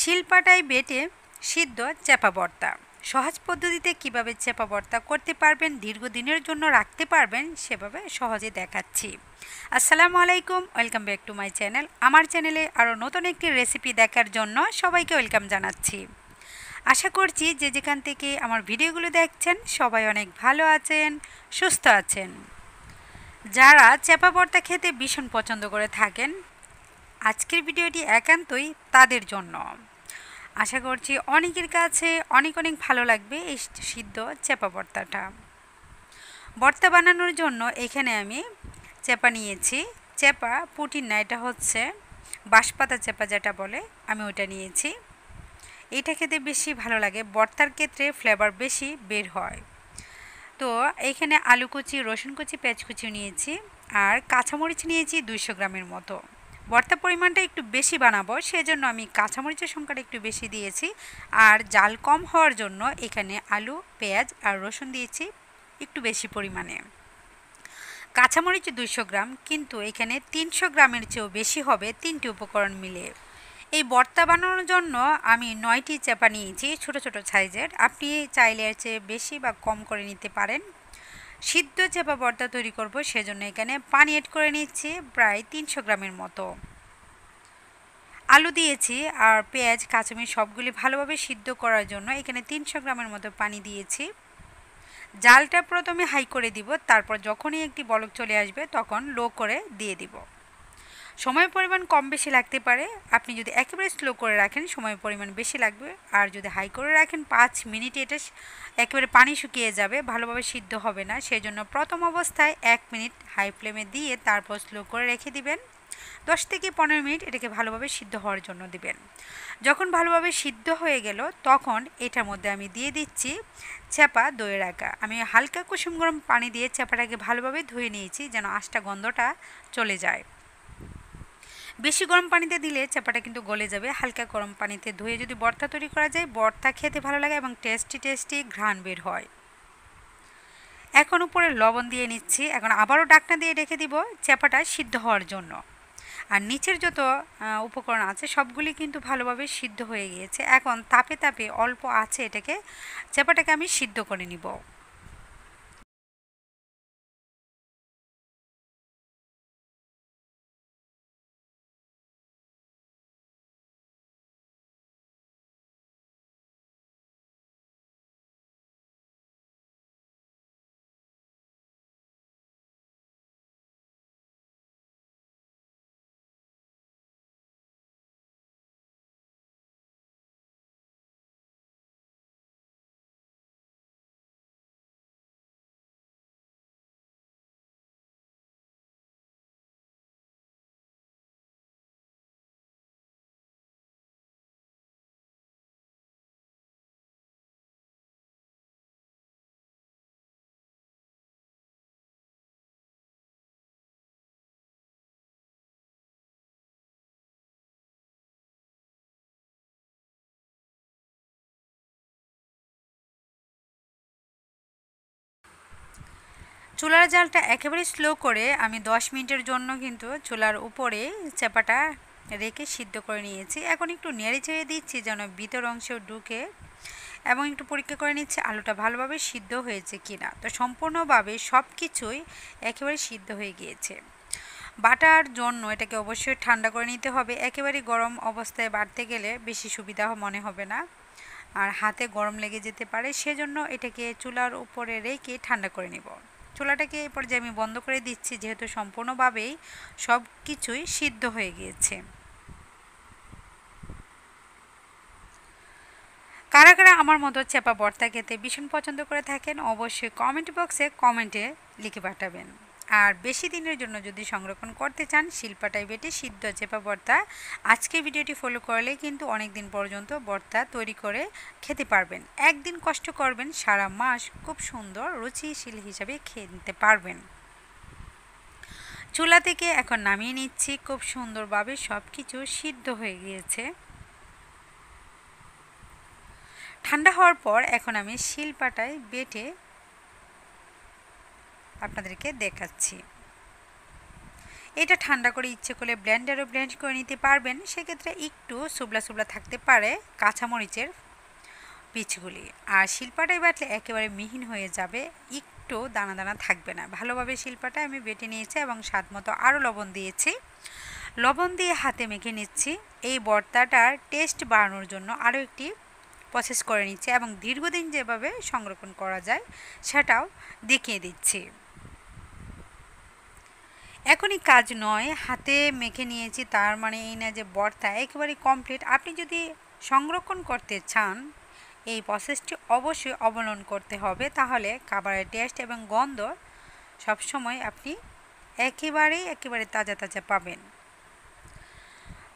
শিলপাটায় বেটে সিদ্ধ চেপা সহজ পদ্ধতিতে কিভাবে চেপা করতে পারবেন দীর্ঘদিনের জন্য রাখতে পারবেন সেভাবে সহজে দেখাচ্ছি আসসালামু আলাইকুম welcome back to my channel আমার চ্যানেলে আরও নতুন একটি রেসিপি দেখার জন্য সবাইকে ওয়েলকাম জানাচ্ছি আশা করছি যে যেখান থেকে আমার ভিডিওগুলো দেখছেন সবাই অনেক ভালো আছেন সুস্থ আছেন যারা চেপা বর্তা খেতে ভীষণ পছন্দ করে থাকেন আজকের ভিডিওটি একান্তই তাদের জন্য আশা করছি অনেকের কাছে অনেক অনেক ভালো লাগবে এই সিদ্ধ চেপা ভর্তাটা ভর্তা বানানোর জন্য এখানে আমি চেপা নিয়েছি চেপা পুটির না এটা হচ্ছে বাঁশপাতা চেপা যেটা বলে আমি ওটা নিয়েছি এটা খেতে বেশি ভালো লাগে বর্তার ক্ষেত্রে ফ্লেভার বেশি বের হয় তো এখানে আলু কুচি রসুন কুচি পেঁয়াজ নিয়েছি আর কাঁচামরিচ নিয়েছি দুইশো গ্রামের মতো ভর্তা পরিমাণটা একটু বেশি বানাবো সেজন্য আমি কাঁচামরিচের সংখ্যাটা একটু বেশি দিয়েছি আর জাল কম হওয়ার জন্য এখানে আলু পেঁয়াজ আর রসুন দিয়েছি একটু বেশি পরিমাণে কাঁচামরিচ দুইশো গ্রাম কিন্তু এখানে তিনশো গ্রামের চেয়েও বেশি হবে তিনটি উপকরণ মিলে এই বর্তা বানানোর জন্য আমি নয়টি চেপা নিয়েছি ছোট ছোট সাইজের আপনি চাইলে এর চেয়ে বেশি বা কম করে নিতে পারেন সিদ্ধ চেপা বর্তা তৈরি করব সেজন্য এখানে পানি এড করে নিচ্ছি প্রায় তিনশো গ্রামের মতো আলু দিয়েছি আর পেঁয়াজ কাঁচামি সবগুলি ভালোভাবে সিদ্ধ করার জন্য এখানে তিনশো গ্রামের মতো পানি দিয়েছি জালটা প্রথমে হাই করে দিব তারপর যখনই একটি বলক চলে আসবে তখন লো করে দিয়ে দিব সময়ের পরিমাণ কম বেশি লাগতে পারে আপনি যদি একেবারে স্লো করে রাখেন সময়ের পরিমাণ বেশি লাগবে আর যদি হাই করে রাখেন পাঁচ মিনিটে এটা একেবারে পানি শুকিয়ে যাবে ভালোভাবে সিদ্ধ হবে না সেই জন্য প্রথম অবস্থায় এক মিনিট হাই ফ্লেমে দিয়ে তারপর স্লো করে রেখে দিবেন দশ থেকে পনেরো মিনিট এটাকে ভালোভাবে সিদ্ধ হওয়ার জন্য দিবেন যখন ভালোভাবে সিদ্ধ হয়ে গেল তখন এটার মধ্যে আমি দিয়ে দিচ্ছি চ্যাপা দইয়ের আঁকা আমি হালকা কুসুম গরম পানি দিয়ে চ্যাপাটাকে ভালোভাবে ধুয়ে নিয়েছি যেন আশটা গন্ধটা চলে যায় বেশি গরম পানিতে দিলে চাপাটা কিন্তু গলে যাবে হালকা গরম পানিতে ধুয়ে যদি বর্তা তৈরি করা যায় বর্তা খেতে ভালো লাগে এবং টেস্টি টেস্টি ঘ্রাণ বের হয় এখন উপরে লবণ দিয়ে নিচ্ছি এখন আবারও ডাকনা দিয়ে রেখে দিব চাপাটা সিদ্ধ হওয়ার জন্য আর নিচের যত উপকরণ আছে সবগুলি কিন্তু ভালোভাবে সিদ্ধ হয়ে গিয়েছে এখন তাপে তাপে অল্প আছে এটাকে চাপাটাকে আমি সিদ্ধ করে নিব চুলার জালটা একেবারে স্লো করে আমি 10 মিনিটের জন্য কিন্তু চুলার উপরে চেপাটা রেখে সিদ্ধ করে নিয়েছি এখন একটু নেড়ে ছেড়ে দিচ্ছি যেন ভিতর অংশেও ঢুকে এবং একটু পরীক্ষা করে নিচ্ছি আলুটা ভালোভাবে সিদ্ধ হয়েছে কি না তো সম্পূর্ণভাবে সব কিছুই একেবারে সিদ্ধ হয়ে গিয়েছে বাটার জন্য এটাকে অবশ্যই ঠান্ডা করে নিতে হবে একেবারে গরম অবস্থায় বাড়তে গেলে বেশি সুবিধা মনে হবে না আর হাতে গরম লেগে যেতে পারে সেজন্য এটাকে চুলার উপরে রেখে ঠান্ডা করে নেব চোলাটাকে এই পর্যায়ে আমি বন্ধ করে দিচ্ছি যেহেতু সম্পূর্ণভাবেই সব কিছুই সিদ্ধ হয়ে গিয়েছে কারা কারা আমার মতো চেপা বর্তা খেতে ভীষণ পছন্দ করে থাকেন অবশ্যই কমেন্ট বক্সে কমেন্টে লিখে পাঠাবেন আর বেশি দিনের জন্য যদি সংরক্ষণ করতে চান শিল্পাটাই বেটে সিদ্ধ চেপা বর্তা আজকে ভিডিওটি ফলো করলে কিন্তু অনেক দিন পর্যন্ত বর্তা তৈরি করে খেতে পারবেন একদিন কষ্ট করবেন সারা মাস খুব সুন্দর রুচিশীল হিসাবে খেতে পারবেন চুলা থেকে এখন নামিয়ে নিচ্ছি খুব সুন্দরভাবে সব কিছু সিদ্ধ হয়ে গিয়েছে ঠান্ডা হওয়ার পর এখন আমি শিলপাটায় বেটে আপনাদেরকে দেখাচ্ছি এটা ঠান্ডা করে ইচ্ছে করলে ব্লেন্ডারও ব্লেন্ড করে নিতে পারবেন সেক্ষেত্রে একটু সুবলা সুবলা থাকতে পারে কাঁচামরিচের পিচগুলি আর শিল্পাটাই বাটলে একেবারে মিহিন হয়ে যাবে একটু দানা দানা থাকবে না ভালোভাবে শিল্পাটা আমি বেটে নিয়েছি এবং স্বাদ মতো আরও লবণ দিয়েছি লবণ দিয়ে হাতে মেখে নিচ্ছি এই বর্তাটার টেস্ট বাড়ানোর জন্য আরও একটি প্রসেস করে নিচ্ছি এবং দীর্ঘদিন যেভাবে সংরক্ষণ করা যায় সেটাও দেখিয়ে দিচ্ছি এখনই কাজ নয় হাতে মেখে নিয়েছি তার মানে এই না যে বর্তা একেবারে কমপ্লিট আপনি যদি সংরক্ষণ করতে চান এই প্রসেসটি অবশ্যই অবলম্বন করতে হবে তাহলে খাবারের টেস্ট এবং গন্ধ সবসময় আপনি একেবারেই একেবারে তাজা তাজা পাবেন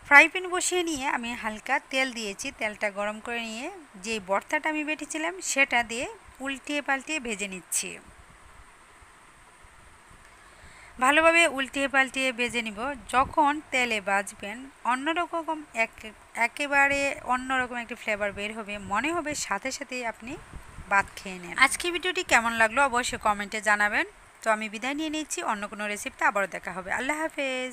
ফ্রাই প্যান বসিয়ে নিয়ে আমি হালকা তেল দিয়েছি তেলটা গরম করে নিয়ে যেই বর্তাটা আমি বেটেছিলাম সেটা দিয়ে উল্টিয়ে পাল্টিয়ে ভেজে নিচ্ছি ভালোভাবে উল্টিয়ে পাল্টিয়ে বেজে নিব যখন তেলে বাজবেন অন্যরকম একেবারে অন্যরকম একটি ফ্লেভার বের হবে মনে হবে সাথে সাথে আপনি ভাত খেয়ে নেন আজকে ভিডিওটি কেমন লাগলো অবশ্যই কমেন্টে জানাবেন তো আমি বিদায় নিয়ে নিচ্ছি অন্য কোনো রেসিপিতে আবারও দেখা হবে আল্লাহ হাফেজ